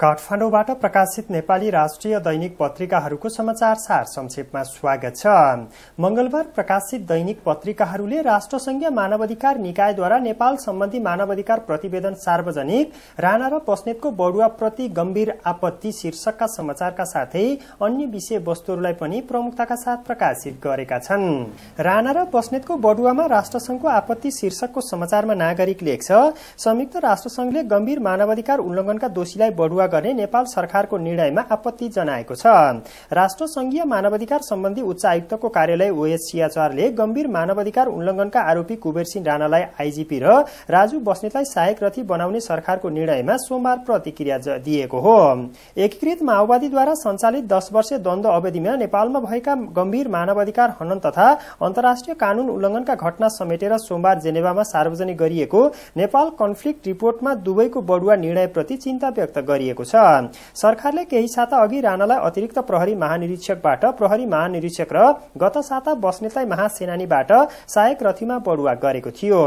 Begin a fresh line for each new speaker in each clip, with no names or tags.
काठमाडौँबाट प्रकाशित नेपाली राष्ट्रिय दैनिक पत्रिकाहरूको समाचार सार संक्षेपमा स्वागत छ मंगलबार प्रकाशित दैनिक पत्रिकाहरूले राष्ट्रसंघीय मानवाधिकार निकायद्वारा नेपाल सम्बन्धी मानवाधिकार प्रतिवेदन सार्वजनिक राणा र बस्नेतको बढ़ुवाप्रति गम्भीर आपत्ति शीर्षकका समाचारका साथै अन्य विषयवस्तुहरूलाई पनि प्रमुखताका साथ प्रकाशित गरेका छन् राणा र पस्नेतको बडुवामा राष्ट्रसंघको आपत्ति शीर्षकको समाचारमा नागरिक लेख्छ संयुक्त राष्ट्रसंघले गम्भीर मानवाधिकार उल्लंघनका दोषीलाई बडुवा सेवा गर्ने नेपाल सरकारको निर्णयमा आपत्ति जनाएको छ राष्ट्र संघीय मानवाधिकार सम्बन्धी उच्च आयुक्तको कार्यालय ओएस सियाचारले गम्भीर मानवाधिकार उल्लंघनका आरोपी कुबेर सिंह राणालाई आईजीपी र राजु बस्नेतलाई सहायक रथी बनाउने सरकारको निर्णयमा सोमबार प्रतिक्रिया दिएको हो एकीकृत माओवादीद्वारा संचालित दश वर्षे द्वन्द अवधिमा नेपालमा भएका गम्भीर मानवाधिकार हनन तथा अन्तर्राष्ट्रिय कानून उल्लंघनका घटना समेटेर सोमबार जेनेवामा सार्वजनिक गरिएको नेपाल कन्फ्लिक्ट रिपोर्टमा दुवैको बढुवा निर्णयप्रति चिन्ता व्यक्त गरिएको गरिएको छ सरकारले केही साता अघि राणालाई अतिरिक्त प्रहरी महानिरीक्षकबाट प्रहरी महानिरीक्षक र गत साता बस्नेतलाई महासेनानीबाट सहायक रथीमा बढुवा गरेको थियो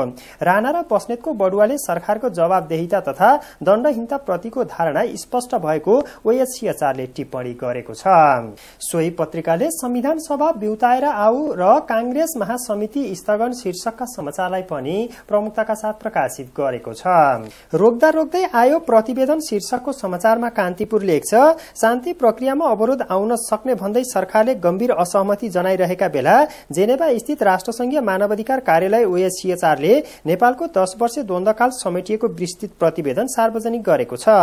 राणा र बस्नेतको बढुवाले सरकारको जवाबदेहिता तथा दण्डहीनता प्रतिको धारणा स्पष्ट भएको ओएसिएचआरले टिप्पणी गरेको छ सोही पत्रिकाले संविधान सभा बिउताएर आऊ र काङ्ग्रेस महासमिति स्थगन शीर्षकका समाचारलाई पनि प्रमुखताका साथ प्रकाशित गरेको छ रोक्दा रोक्दै आयो प्रतिवेदन शीर्षकको समाचार समाचारमा कान्तिपुर लेख्छ शान्ति प्रक्रियामा अवरोध आउन सक्ने भन्दै सरकारले गम्भीर असहमति जनाइरहेका बेला जेनेवा स्थित राष्ट्रसंघीय मानवाधिकार कार्यालय ओएसिएचआरले नेपालको दश वर्ष द्वन्दकाल समेटिएको विस्तृत प्रतिवेदन सार्वजनिक गरेको छ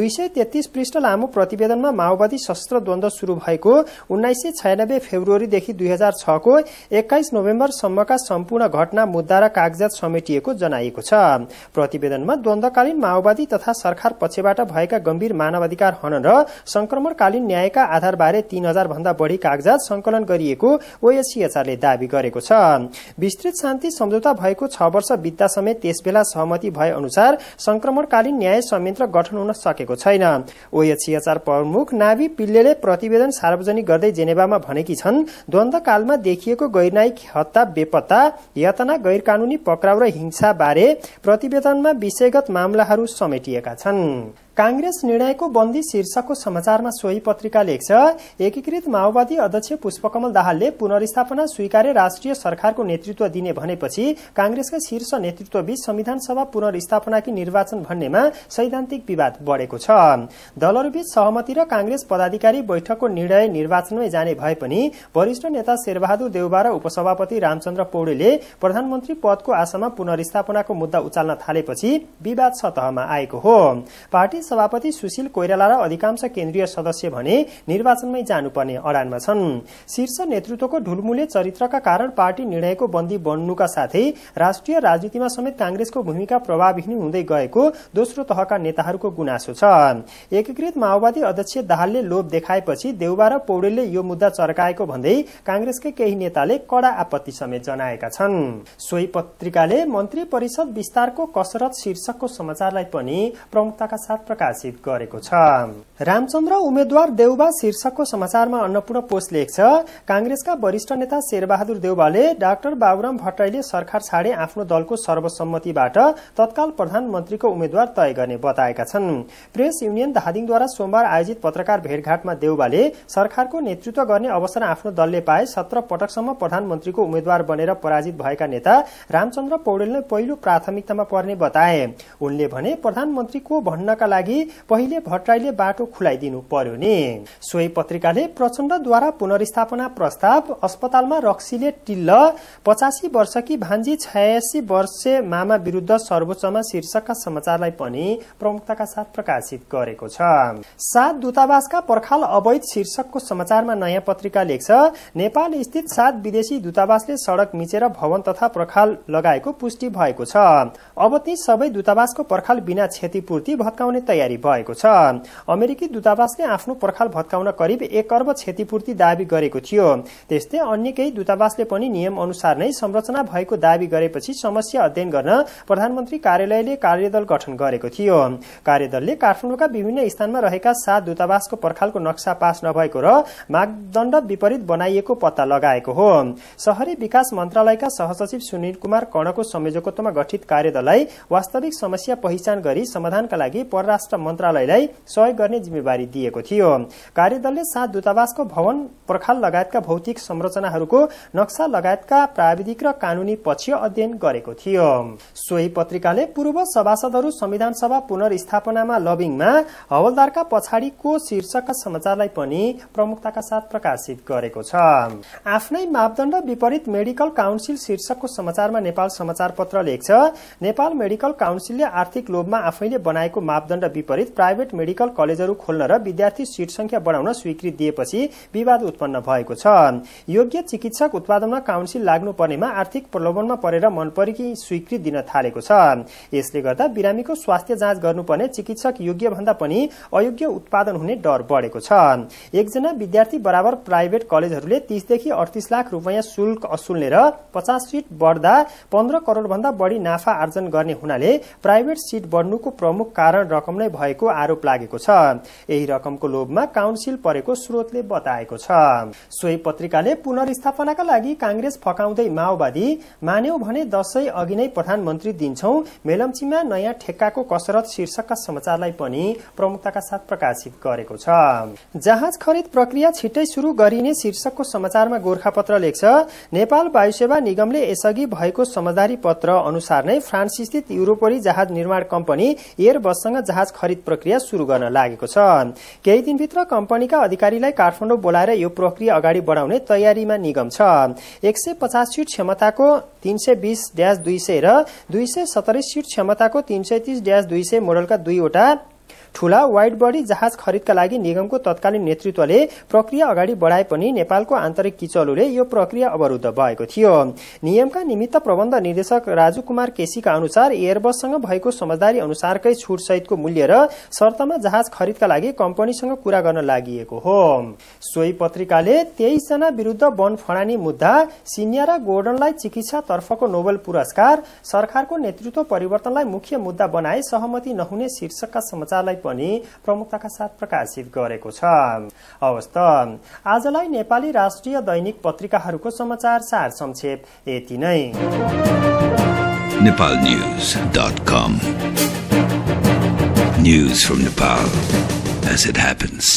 दुई सय तेत्तीस पृष्ठ लामो प्रतिवेदनमा माओवादी सशस्त्र द्वन्द शुरू भएको उन्नाइस सय छयानब्बे फेब्रुअरीदेखि दुई हजार छको एक्काइस नोभेम्बरसम्मका सम्पूर्ण घटना मुद्दा र कागजात समेटिएको जनाइएको छ प्रतिवेदनमा द्वन्दकालीन माओवादी तथा सरकार पक्षबाट भएका गम्भीर मानवाधिकार हनन र संक्रमणकालीन न्यायका आधारबारे तीन हजार भन्दा बढ़ी कागजात संकलन गरिएको ओएसीएचआरले दावी गरेको छ विस्तृत शान्ति सम्झौता भएको छ वर्ष बित्दा समेत त्यसबेला सहमति भए अनुसार संक्रमणकालीन न्याय संयन्त्र गठन हुन सकेको छैन ओएचसीएचआर प्रमुख नावी पिल्लेले प्रतिवेदन सार्वजनिक गर्दै जेनेवामा भनेकी छन् द्वन्दकालमा देखिएको गैरनायिक हत्या बेपत्ता यातना गैर कानूनी पक्राउ र हिंसा बारे प्रतिवेदनमा विषयगत मामलाहरू समेटिएका छन् काङ्ग्रेस निर्णयको बन्दी शीर्षकको समाचारमा सोही पत्रिका लेख्छ एकीकृत माओवादी अध्यक्ष पुष्पकमल दाहालले पुनर्स्थापना स्वीकारे राष्ट्रिय सरकारको नेतृत्व दिने भनेपछि काँग्रेसका शीर्ष नेतृत्वबीच संविधान सभा पुनर्स्थापनाकी निर्वाचन भन्नेमा सैद्धान्तिक विवाद बढ़ेको छ दलहरूबीच सहमति र काङ्ग्रेस पदाधिकारी बैठकको निर्णय निर्वाचनमै जाने भए पनि वरिष्ठ नेता शेरबहादुर देउबा र उपसभापति रामचन्द्र पौडेले प्रधानमन्त्री पदको आशामा पुनर्स्थापनाको मुद्दा उचाल्न थालेपछि विवाद सतहमा आएको हो पार्टी सभापति सुशील कोइराला र अधिकांश केन्द्रीय सदस्य भने निर्वाचनमै जानुपर्ने अडानमा छन् शीर्ष नेतृत्वको ढुलमुले चरित्रका कारण पार्टी निर्णयको बन्दी बन्नुका साथै राष्ट्रिय राजनीतिमा समेत कांग्रेसको भूमिका प्रभावहीन हुँदै गएको दोस्रो तहका नेताहरूको गुनासो छ एकीकृत माओवादी अध्यक्ष दाहालले लोभ देखाएपछि देउबा र पौडेलले यो मुद्दा चर्काएको भन्दै कांग्रेसकै केही नेताले कड़ा आपत्ति समेत जनाएका छन् सोही पत्रिकाले मन्त्री परिषद विस्तारको कसरत शीर्षकको समाचारलाई पनि प्रमुखताका साथ प्रकाशित गरेको छ रामचन्द्र उम्मेद्वार देउबा शीर्षकको समाचारमा अन्नपूर्ण पोस्ट लेख्छ कांग्रेसका वरिष्ठ नेता शेरबहादुर देउबाले डाक्टर बाबुराम भट्टराईले सरकार छाडे आफ्नो दलको सर्वसम्मतिबाट तत्काल प्रधानमन्त्रीको उम्मेद्वार तय गर्ने बताएका छन् प्रेस युनियन धादिङद्वारा सोमबार आयोजित पत्रकार भेटघाटमा देउबाले सरकारको नेतृत्व गर्ने अवसर आफ्नो दलले पाए सत्र पटकसम्म प्रधानमन्त्रीको उम्मेद्वार बनेर पराजित भएका नेता रामचन्द्र पौडेललाई पहिलो प्राथमिकतामा पर्ने बताए उनले भने प्रधानमन्त्रीको भन्नका लागि पहिले भट्टराईले बाटो खुलाइदिनु पर्यो नि सोही पत्रिकाले प्रचण्डद्वारा पुनर्स्थापना प्रस्ताव अस्पतालमा रक्सीले टिल्ल पचासी वर्ष कि भान्जी छयासी वर्ष मामा विरूद्ध सर्वोच्चमा शीर्षकका समाचारलाई पनि प्रमुखताका साथ प्रकाशित गरेको छ सात दूतावासका पर्खाल अवैध शीर्षकको समाचारमा नयाँ पत्रिका लेख्छ नेपाल स्थित सात विदेशी दूतावासले सड़क मिचेर भवन तथा पर्खाल लगाएको पुष्टि भएको छ अब ती सबै दूतावासको पर्खाल बिना क्षतिपूर्ति भत्काउने तयारी भएको छ अमेरिकी दूतावासले आफ्नो पर्खाल भत्काउन करिब एक अर्ब क्षतिपूर्ति दावी गरेको थियो त्यस्तै अन्य केही दूतावासले पनि नियम अनुसार नै संरचना भएको दावी गरेपछि समस्या अध्ययन गर्न प्रधानमन्त्री कार्यालयले कार्यदल गठन गरेको थियो कार्यदलले काठमाडौँका विभिन्न स्थानमा रहेका सात दूतावासको पर्खालको नक्सा पास नभएको र मापदण्ड विपरीत बनाइएको पत्ता लगाएको हो शहरी विकास मन्त्रालयका सहसचिव सुनिल कुमार कणको संयोजकत्वमा गठित कार्यदललाई वास्तविक समस्या पहिचान गरी समाधानका लागि परराष्ट्र मन्त्रालयलाई सहयोग गर्ने जिम्मेवारी दिएको थियो कार्यदलले सात दूतावासको भवन पर्खाल लगायतका भौतिक संरचनाहरूको नक्सा लगायतका प्राविधिक र कानूनी पक्ष अध्ययन गरेको थियो सोही पत्रिकाले पूर्व सभासदहरू संविधान सभा पुनर्स्थापनामा लबिङमा हवलदारका पछाडिको शीर्षकका समाचारलाई पनि प्रमुखताका साथ प्रकाशित गरेको छ आफ्नै मापदण्ड विपरीत मेडिकल काउन्सिल शीर्षकको समाचारमा नेपाल समाचार पत्र लेख्छ नेपाल मेडिकल काउन्सिलले आर्थिक लोभमा आफैले बनाएको मापदण्ड विपरीत प्राइभेट मेडिकल कलेजहरू खोल्न र विद्यार्थी सीट संख्या बढाउन स्वीकृति दिएपछि विवाद उत्पन्न भएको छ योग्य चिकित्सक उत्पादनमा काउन्सिल लाग्नुपर्नेमा आर्थिक प्रलोभनमा परेर परेकी स्वीकृति दिन थालेको छ यसले गर्दा बिरामीको स्वास्थ्य जाँच गर्नुपर्ने चिकित्सक योग्य भन्दा पनि अयोग्य उत्पादन हुने डर बढेको छ एकजना विद्यार्थी बराबर प्राइभेट कलेजहरूले तीसदेखि अडतिस लाख रूपियाँ शुल्क असुल्ने र पचास सीट बढ्दा पन्ध्र करोड़ भन्दा बढी नाफा आर्जन गर्ने हुनाले प्राइभेट सीट बढ्नुको प्रमुख कारण रकम नै भएको आरोप लागेको छ यही रकमको लोभमा काउन्सिल परेको स्रोतले बताएको छ सोही पत्रिकाले पुनर्स्थापनाका लागि कांग्रेस फकाउँदै माओवादी मान्यौ भने दशै अघि नै प्रधानमन्त्री दिन्छौ मेलम्चीमा नयाँ ठेक्काको कसरत शीर्षकका समाचारलाई पनि प्रमुखताका साथ प्रकाशित गरेको छ जहाज खरिद प्रक्रिया छिट्टै शुरू गरिने शीर्षकको समाचारमा गोर्खापत्र लेख्छ नेपाल वायुसेवा निगमले यसअघि भएको समझदारी पत्र अनुसार नै फ्रान्स स्थित युरोपरी जहाज निर्माण कम्पनी एयरबससँग जहाज खरिद प्रक्रिया शुरू गर्न लागेको छ छ केही दिनभित्र कम्पनीका अधिकारीलाई काठमाडौँ बोलाएर यो प्रक्रिया अगाडि बढाउने तयारीमा निगम छ एक सय पचास सीट क्षमताको तीन सय बीस ड्यास दुई सय र दुई सय सत्तरी सीट क्षमताको तीन सय तीस ड्यास दुई सय मोडलका दुईवटा ठूला वाइड बडी जहाज खरिदका लागि निगमको तत्कालीन नेतृत्वले प्रक्रिया अगाडि बढाए पनि नेपालको आन्तरिक किचलोले यो प्रक्रिया अवरूद्ध भएको थियो नियमका निमित्त प्रबन्ध निर्देशक राजु कुमार केसीका अनुसार एयरबससँग भएको समझदारी अनुसारकै छुटसहितको मूल्य र शर्तमा जहाज खरिदका लागि कम्पनीसँग कुरा गर्न लागि हो सोही पत्रिकाले तेइसजना विरूद्ध वन फडानी मुद्दा सिनिया र गोर्डनलाई तर्फको नोबेल पुरस्कार सरकारको नेतृत्व परिवर्तनलाई मुख्य मुद्दा बनाए सहमति नहुने शीर्षकका समाचारलाई पनि प्रमुखताका साथ प्रकाशित गरेको छ हवस् त आजलाई नेपाली राष्ट्रिय दैनिक पत्रिकाहरूको समाचार सार संक्षेप यति नै Nepal from Nepal as it from Nepal as it happens